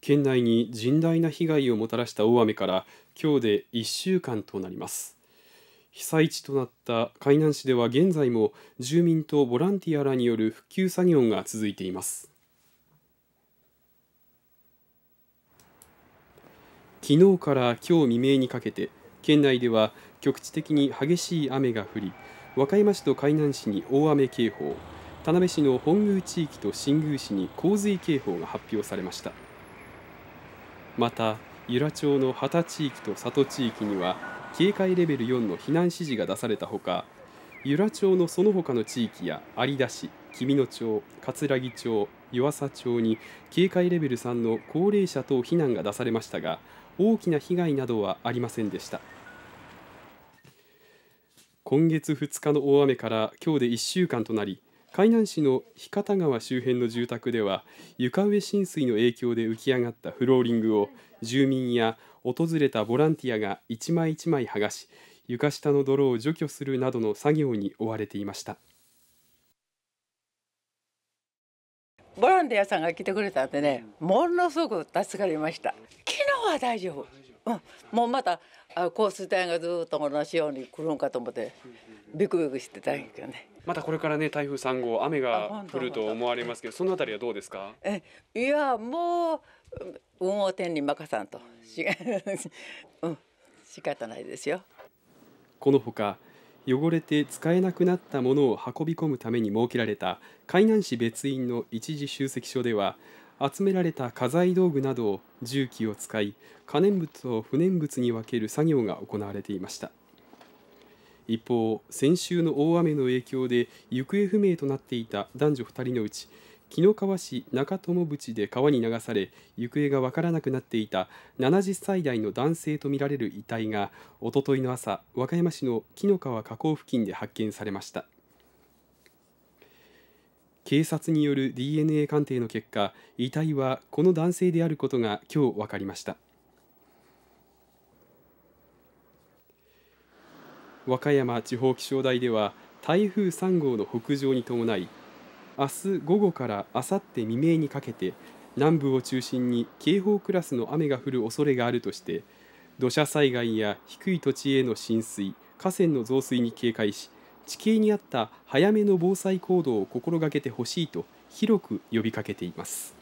県内に甚大な被害をもたらした大雨から今日で1週間となります被災地となった海南市では現在も住民とボランティアらによる復旧作業が続いています昨日から今日未明にかけて県内では局地的に激しい雨が降り和歌山市と海南市に大雨警報田辺市の本宮地域と新宮市に洪水警報が発表されました。また由良町の畑地域と里地域には警戒レベル4の避難指示が出されたほか由良町のその他の地域や有田市紀美野町葛城町湯浅町に警戒レベル3の高齢者等避難が出されましたが大きな被害などはありませんでした今月2日の大雨から今日で1週間となり海南市の日方川周辺の住宅では床上浸水の影響で浮き上がったフローリングを住民や訪れたボランティアが一枚一枚剥がし床下の泥を除去するなどの作業に追われていましたボランティアさんが来てくれたんでねものすごく助かりました昨日は大丈夫うん、もうまたあコース隊がずっと同じように来るんかと思ってビクビクしてたんやけどね。またこれからね台風三号雨が降ると思われますけどそのあたりはどうですかえいやもう運を天に任さんとうん、仕方ないですよ。このほか汚れて使えなくなったものを運び込むために設けられた海南市別院の一時集積所では集められた家財道具などを重機を使い可燃物を不燃物に分ける作業が行われていました一方先週の大雨の影響で行方不明となっていた男女2人のうち紀の川市中友淵で川に流され行方が分からなくなっていた70歳代の男性とみられる遺体がおとといの朝和歌山市の紀の川河口付近で発見されました。警察による DNA 鑑定の結果遺体はこの男性であることが今日分かりました和歌山地方気象台では台風3号の北上に伴い明日午後からあさって未明にかけて南部を中心に警報クラスの雨が降る恐れがあるとして土砂災害や低い土地への浸水河川の増水に警戒し地形に合った早めの防災行動を心がけてほしいと広く呼びかけています。